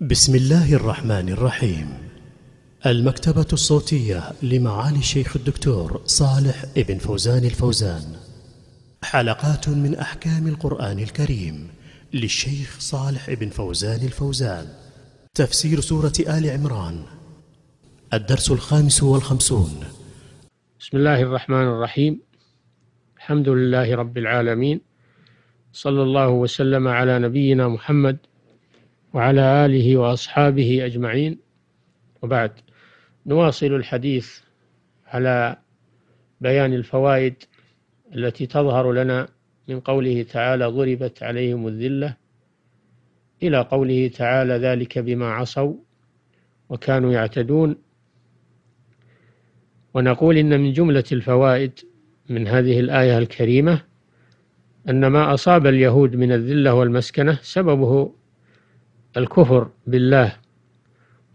بسم الله الرحمن الرحيم المكتبة الصوتية لمعالي الشيخ الدكتور صالح ابن فوزان الفوزان حلقات من أحكام القرآن الكريم للشيخ صالح ابن فوزان الفوزان تفسير سورة آل عمران الدرس الخامس والخمسون بسم الله الرحمن الرحيم الحمد لله رب العالمين صلى الله وسلم على نبينا محمد وعلى آله وأصحابه أجمعين وبعد نواصل الحديث على بيان الفوائد التي تظهر لنا من قوله تعالى ضربت عليهم الذلة إلى قوله تعالى ذلك بما عصوا وكانوا يعتدون ونقول إن من جملة الفوائد من هذه الآية الكريمة أن ما أصاب اليهود من الذلة والمسكنة سببه الكفر بالله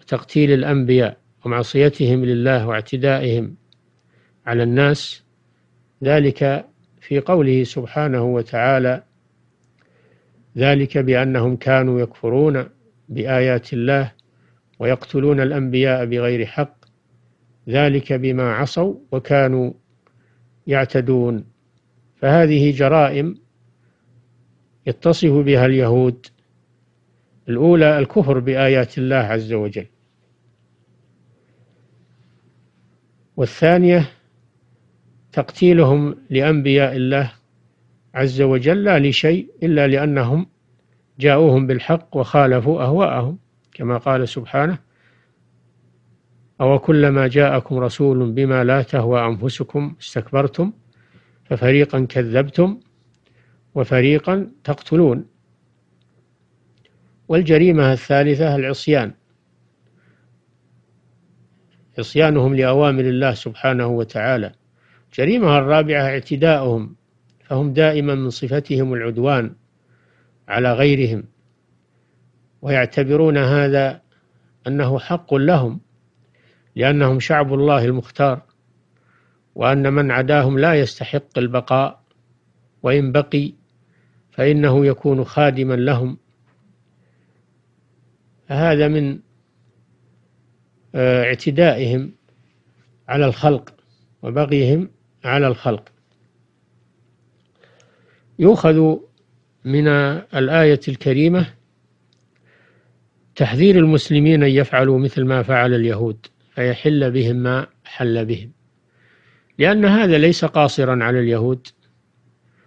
وتقتيل الأنبياء ومعصيتهم لله واعتدائهم على الناس ذلك في قوله سبحانه وتعالى ذلك بأنهم كانوا يكفرون بآيات الله ويقتلون الأنبياء بغير حق ذلك بما عصوا وكانوا يعتدون فهذه جرائم يتصف بها اليهود الأولى الكفر بآيات الله عز وجل والثانية تقتيلهم لأنبياء الله عز وجل لا لشيء إلا لأنهم جاءوهم بالحق وخالفوا أهواءهم كما قال سبحانه أو كلما جاءكم رسول بما لا تهوى أنفسكم استكبرتم ففريقا كذبتم وفريقا تقتلون والجريمة الثالثة العصيان عصيانهم لأوامر الله سبحانه وتعالى الجريمة الرابعة اعتداؤهم فهم دائما من صفتهم العدوان على غيرهم ويعتبرون هذا أنه حق لهم لأنهم شعب الله المختار وأن من عداهم لا يستحق البقاء وإن بقي فإنه يكون خادما لهم هذا من آه، اعتدائهم على الخلق وبغيهم على الخلق يؤخذ من الآية الكريمة تحذير المسلمين أن يفعلوا مثل ما فعل اليهود فيحل بهم ما حل بهم لأن هذا ليس قاصرا على اليهود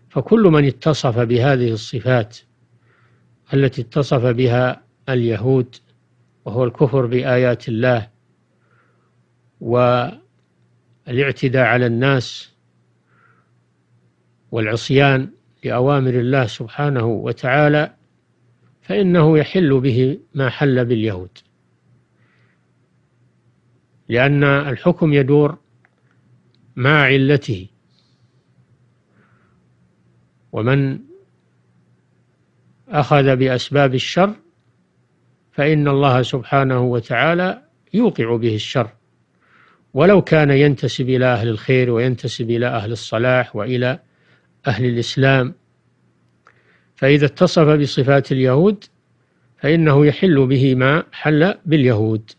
فكل من اتصف بهذه الصفات التي اتصف بها اليهود وهو الكفر بآيات الله والاعتداء على الناس والعصيان لأوامر الله سبحانه وتعالى فإنه يحل به ما حل باليهود لأن الحكم يدور مع علته ومن أخذ بأسباب الشر فإن الله سبحانه وتعالى يوقع به الشر ولو كان ينتسب إلى أهل الخير وينتسب إلى أهل الصلاح وإلى أهل الإسلام فإذا اتصف بصفات اليهود فإنه يحل به ما حل باليهود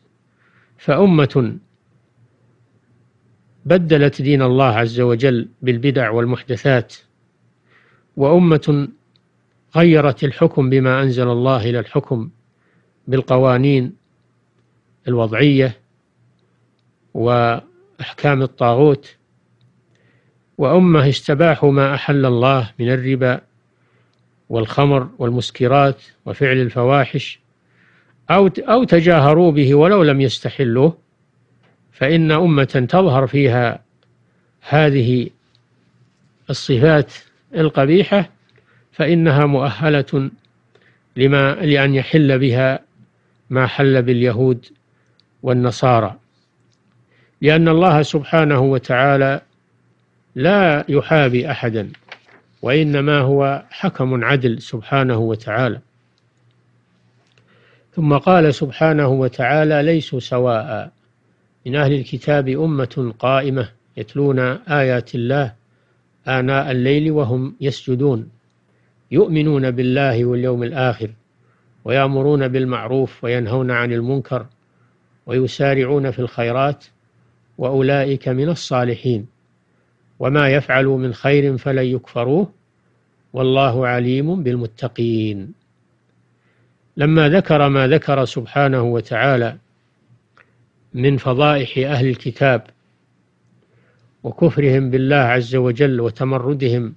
فأمة بدلت دين الله عز وجل بالبدع والمحدثات وأمة غيرت الحكم بما أنزل الله إلى الحكم بالقوانين الوضعية وأحكام الطاغوت وأمه استباحوا ما أحل الله من الربا والخمر والمسكرات وفعل الفواحش أو أو تجاهروا به ولو لم يستحلوه فإن أمة تظهر فيها هذه الصفات القبيحة فإنها مؤهلة لما لأن يحل بها ما حل باليهود والنصارى لأن الله سبحانه وتعالى لا يحابي أحدا وإنما هو حكم عدل سبحانه وتعالى ثم قال سبحانه وتعالى ليسوا سواء من أهل الكتاب أمة قائمة يتلون آيات الله آناء الليل وهم يسجدون يؤمنون بالله واليوم الآخر ويأمرون بالمعروف وينهون عن المنكر ويسارعون في الخيرات وأولئك من الصالحين وما يفعلوا من خير فلن يكفروه والله عليم بالمتقين لما ذكر ما ذكر سبحانه وتعالى من فضائح أهل الكتاب وكفرهم بالله عز وجل وتمردهم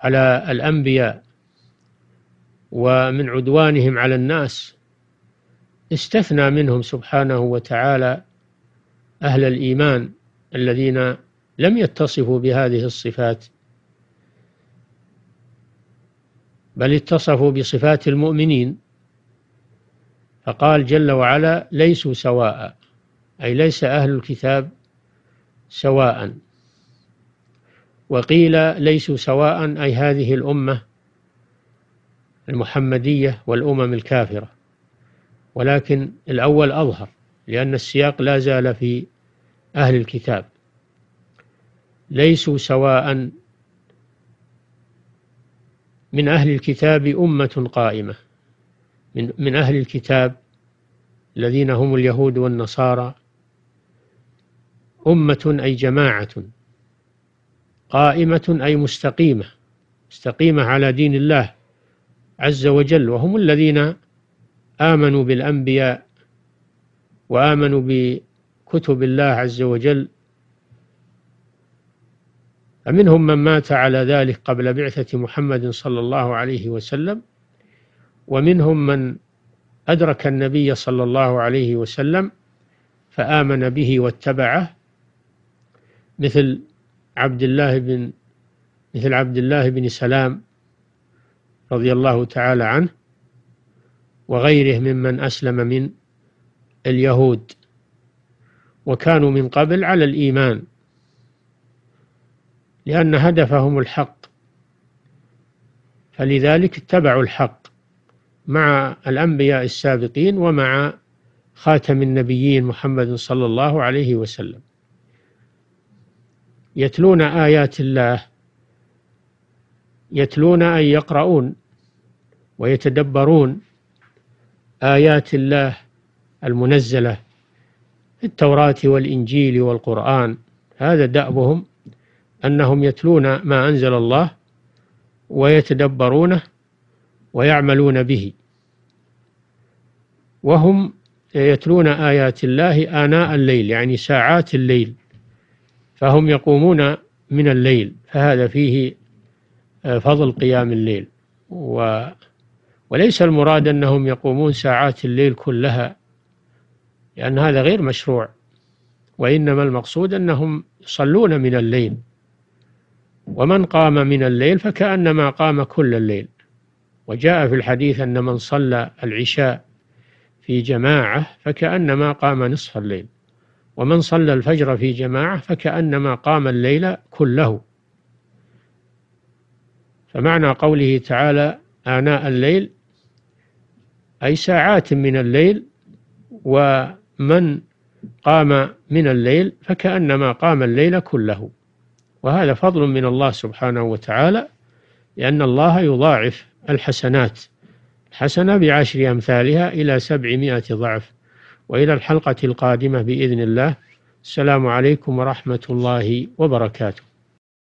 على الأنبياء ومن عدوانهم على الناس استثنى منهم سبحانه وتعالى أهل الإيمان الذين لم يتصفوا بهذه الصفات بل اتصفوا بصفات المؤمنين فقال جل وعلا ليسوا سواء أي ليس أهل الكتاب سواء وقيل ليسوا سواء أي هذه الأمة المحمدية والأمم الكافرة ولكن الأول أظهر لأن السياق لا زال في أهل الكتاب ليسوا سواء من أهل الكتاب أمة قائمة من, من أهل الكتاب الذين هم اليهود والنصارى أمة أي جماعة قائمة أي مستقيمة مستقيمة على دين الله عز وجل وهم الذين آمنوا بالأنبياء وآمنوا بكتب الله عز وجل فمنهم من مات على ذلك قبل بعثة محمد صلى الله عليه وسلم ومنهم من أدرك النبي صلى الله عليه وسلم فآمن به واتبعه مثل عبد الله بن مثل عبد الله بن سلام رضي الله تعالى عنه وغيره ممن أسلم من اليهود وكانوا من قبل على الإيمان لأن هدفهم الحق فلذلك اتبعوا الحق مع الأنبياء السابقين ومع خاتم النبيين محمد صلى الله عليه وسلم يتلون آيات الله يتلون أي يقرؤون ويتدبرون آيات الله المنزلة في التوراة والإنجيل والقرآن هذا دأبهم أنهم يتلون ما أنزل الله ويتدبرونه ويعملون به وهم يتلون آيات الله آناء الليل يعني ساعات الليل فهم يقومون من الليل فهذا فيه فضل قيام الليل و وليس المراد أنهم يقومون ساعات الليل كلها لأن هذا غير مشروع وإنما المقصود أنهم يصلون من الليل ومن قام من الليل فكأنما قام كل الليل وجاء في الحديث أن من صلى العشاء في جماعة فكأنما قام نصف الليل ومن صلى الفجر في جماعة فكأنما قام الليل كله فمعنى قوله تعالى آناء الليل أي ساعات من الليل ومن قام من الليل فكأنما قام الليل كله وهذا فضل من الله سبحانه وتعالى لأن الله يضاعف الحسنات الحسنة بعشر أمثالها إلى سبعمائة ضعف وإلى الحلقة القادمة بإذن الله السلام عليكم ورحمة الله وبركاته